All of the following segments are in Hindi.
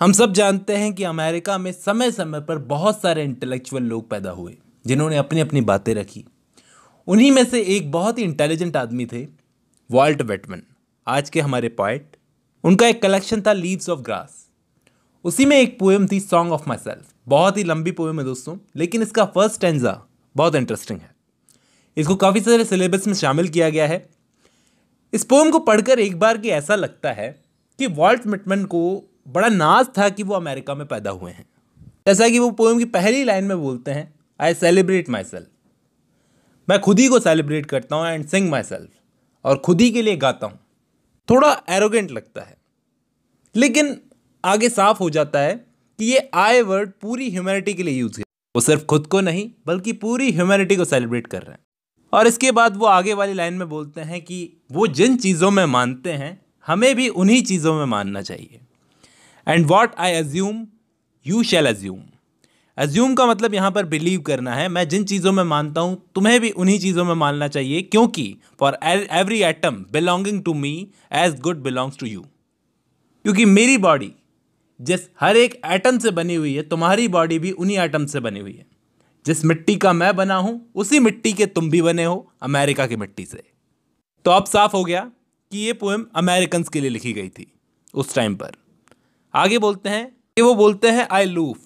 हम सब जानते हैं कि अमेरिका में समय समय पर बहुत सारे इंटेलेक्चुअल लोग पैदा हुए जिन्होंने अपनी अपनी बातें रखी उन्हीं में से एक बहुत ही इंटेलिजेंट आदमी थे वॉल्ट वेटमन आज के हमारे पॉइट उनका एक कलेक्शन था लीव्स ऑफ ग्रास उसी में एक पोएम थी सॉन्ग ऑफ माई सेल्फ बहुत ही लंबी पोएम है दोस्तों लेकिन इसका फर्स्ट एंजा बहुत इंटरेस्टिंग है इसको काफ़ी सारे सिलेबस में शामिल किया गया है इस पोएम को पढ़कर एक बार कि ऐसा लगता है कि वॉल्ट मिटमन को बड़ा नाज था कि वो अमेरिका में पैदा हुए हैं जैसा कि वो पोएम की पहली लाइन में बोलते हैं आई सेलिब्रेट माई सेल्फ मैं खुद ही को सेलिब्रेट करता हूँ एंड सिंग माई सेल्फ और खुद ही के लिए गाता हूँ थोड़ा एरोगेंट लगता है लेकिन आगे साफ हो जाता है कि ये आई वर्ड पूरी ह्यूमैनिटी के लिए यूज़ किया वो सिर्फ खुद को नहीं बल्कि पूरी ह्यूमैनिटी को सेलिब्रेट कर रहे हैं और इसके बाद वो आगे वाली लाइन में बोलते हैं कि वो जिन चीज़ों में मानते हैं हमें भी उन्हीं चीज़ों में मानना चाहिए and what I assume you shall assume assume का मतलब यहाँ पर बिलीव करना है मैं जिन चीज़ों में मानता हूँ तुम्हें भी उन्हीं चीज़ों में मानना चाहिए क्योंकि for every atom belonging to me as good belongs to you क्योंकि मेरी बॉडी जिस हर एक एटम से बनी हुई है तुम्हारी बॉडी भी उन्हीं एटम से बनी हुई है जिस मिट्टी का मैं बना हूँ उसी मिट्टी के तुम भी बने हो अमेरिका की मिट्टी से तो अब साफ हो गया कि ये पोएम अमेरिकन के लिए लिखी गई थी उस टाइम पर आगे बोलते हैं कि वो बोलते हैं आई लूफ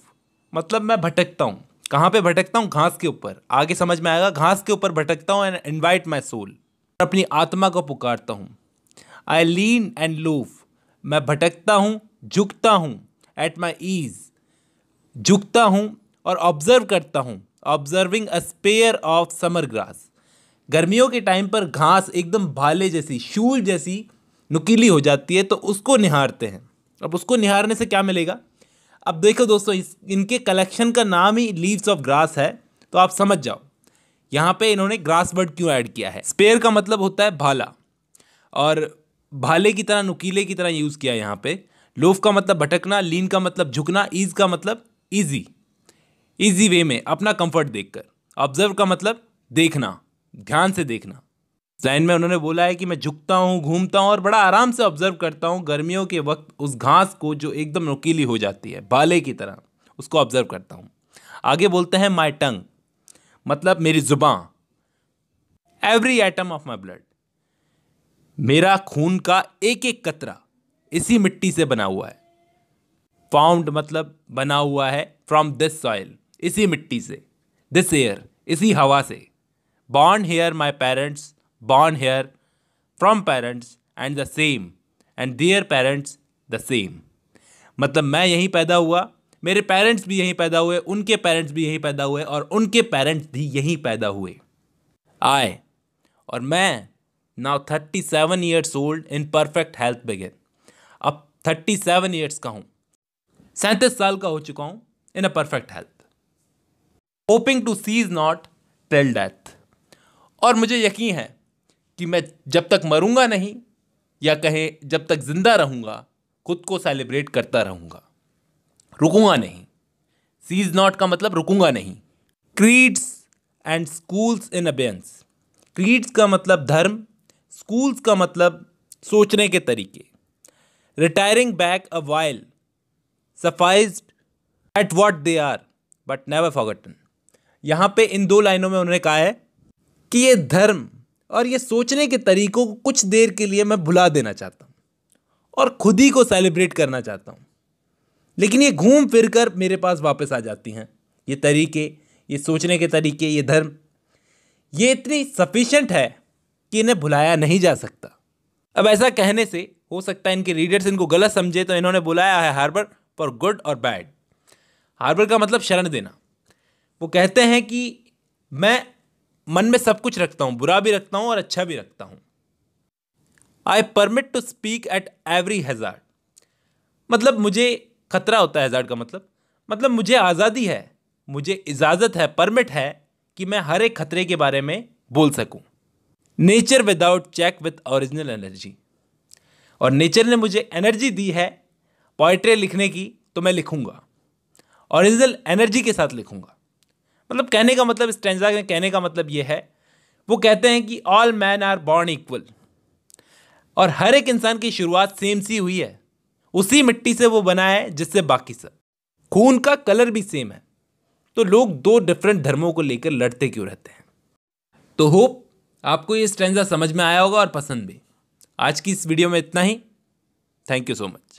मतलब मैं भटकता हूँ कहाँ पे भटकता हूँ घास के ऊपर आगे समझ में आएगा घास के ऊपर भटकता हूँ एंड इन्वाइट माई सोल अपनी आत्मा को पुकारता हूँ आई लीन एंड लूफ मैं भटकता हूँ झुकता हूँ एट माई ईज झुकता हूँ और ऑब्जर्व करता हूँ observing a spear of summer grass गर्मियों के टाइम पर घास एकदम भाले जैसी शूल जैसी नुकीली हो जाती है तो उसको निहारते हैं अब उसको निहारने से क्या मिलेगा अब देखो दोस्तों इस इनके कलेक्शन का नाम ही लीव्स ऑफ ग्रास है तो आप समझ जाओ यहाँ पे इन्होंने ग्रास बर्ड क्यों ऐड किया है स्पेयर का मतलब होता है भाला और भाले की तरह नुकीले की तरह यूज़ किया यहाँ पे लोफ का मतलब भटकना लीन का मतलब झुकना ईज का मतलब ईजी ईजी वे में अपना कम्फर्ट देख ऑब्जर्व का मतलब देखना ध्यान से देखना जहन में उन्होंने बोला है कि मैं झुकता हूँ घूमता हूँ और बड़ा आराम से ऑब्जर्व करता हूँ गर्मियों के वक्त उस घास को जो एकदम नोकीली हो जाती है बाले की तरह उसको ऑब्जर्व करता हूँ आगे बोलते हैं माई टंग मतलब मेरी जुबा every item of my blood मेरा खून का एक एक कतरा इसी मिट्टी से बना हुआ है फाउंड मतलब बना हुआ है फ्रॉम दिस सॉइल इसी मिट्टी से दिस एयर इसी हवा से बॉन्ड here my parents born here from parents and the same and their parents the same मतलब मैं यहीं पैदा हुआ मेरे पेरेंट्स भी यहीं पैदा हुए उनके पेरेंट्स भी यहीं पैदा हुए और उनके पेरेंट्स भी यहीं पैदा हुए आए और मैं now thirty seven years old in perfect health begin अब थर्टी सेवन ईयर्स का हूँ सैंतीस साल का हो चुका हूँ in a perfect health hoping to cease not till death और मुझे यकीन है कि मैं जब तक मरूंगा नहीं या कहें जब तक जिंदा रहूंगा खुद को सेलिब्रेट करता रहूंगा रुकूंगा नहीं सीज नॉट का मतलब रुकूंगा नहीं creeds and schools in abeyance creeds का मतलब धर्म स्कूल्स का मतलब सोचने के तरीके retiring back a while sufficed at what they are but never forgotten यहाँ पे इन दो लाइनों में उन्होंने कहा है कि ये धर्म और ये सोचने के तरीकों को कुछ देर के लिए मैं भुला देना चाहता हूँ और खुद ही को सेलिब्रेट करना चाहता हूँ लेकिन ये घूम फिर कर मेरे पास वापस आ जाती हैं ये तरीके ये सोचने के तरीके ये धर्म ये इतनी सफिशेंट है कि इन्हें भुलाया नहीं जा सकता अब ऐसा कहने से हो सकता है इनके रीडर्स इनको गलत समझे तो इन्होंने बुलाया है हार्बर फॉर गुड और बैड हार्बर का मतलब शरण देना वो कहते हैं कि मैं मन में सब कुछ रखता हूँ बुरा भी रखता हूँ और अच्छा भी रखता हूँ I permit to speak at every hazard मतलब मुझे खतरा होता है हैज़ार्ड का मतलब मतलब मुझे आज़ादी है मुझे इजाज़त है परमिट है कि मैं हर एक खतरे के बारे में बोल सकूं। Nature without check with original energy और नेचर ने मुझे एनर्जी दी है पोइट्री लिखने की तो मैं लिखूँगा ओरिजिनल एनर्जी के साथ लिखूँगा मतलब कहने का मतलब इस के में कहने का मतलब ये है वो कहते हैं कि all man are born equal और हर एक इंसान की शुरुआत सेम सी हुई है उसी मिट्टी से वो बना है जिससे बाकी सब खून का कलर भी सेम है तो लोग दो डिफरेंट धर्मों को लेकर लड़ते क्यों रहते हैं तो होप आपको ये स्टेंजा समझ में आया होगा और पसंद भी आज की इस वीडियो में इतना ही थैंक यू सो मच